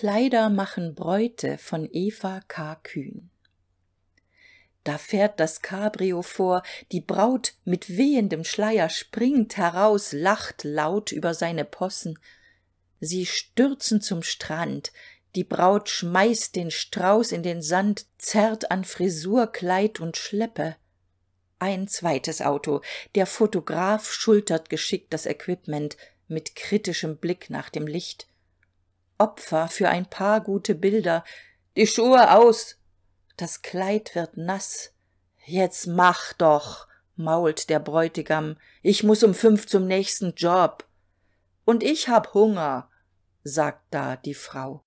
Kleider machen Bräute von Eva K. Kühn. Da fährt das Cabrio vor, die Braut mit wehendem Schleier springt heraus, lacht laut über seine Possen. Sie stürzen zum Strand, die Braut schmeißt den Strauß in den Sand, zerrt an Frisur, Kleid und Schleppe. Ein zweites Auto, der Fotograf schultert geschickt das Equipment mit kritischem Blick nach dem Licht. Opfer für ein paar gute Bilder. Die Schuhe aus! Das Kleid wird nass. Jetzt mach doch, mault der Bräutigam. Ich muss um fünf zum nächsten Job. Und ich hab Hunger, sagt da die Frau.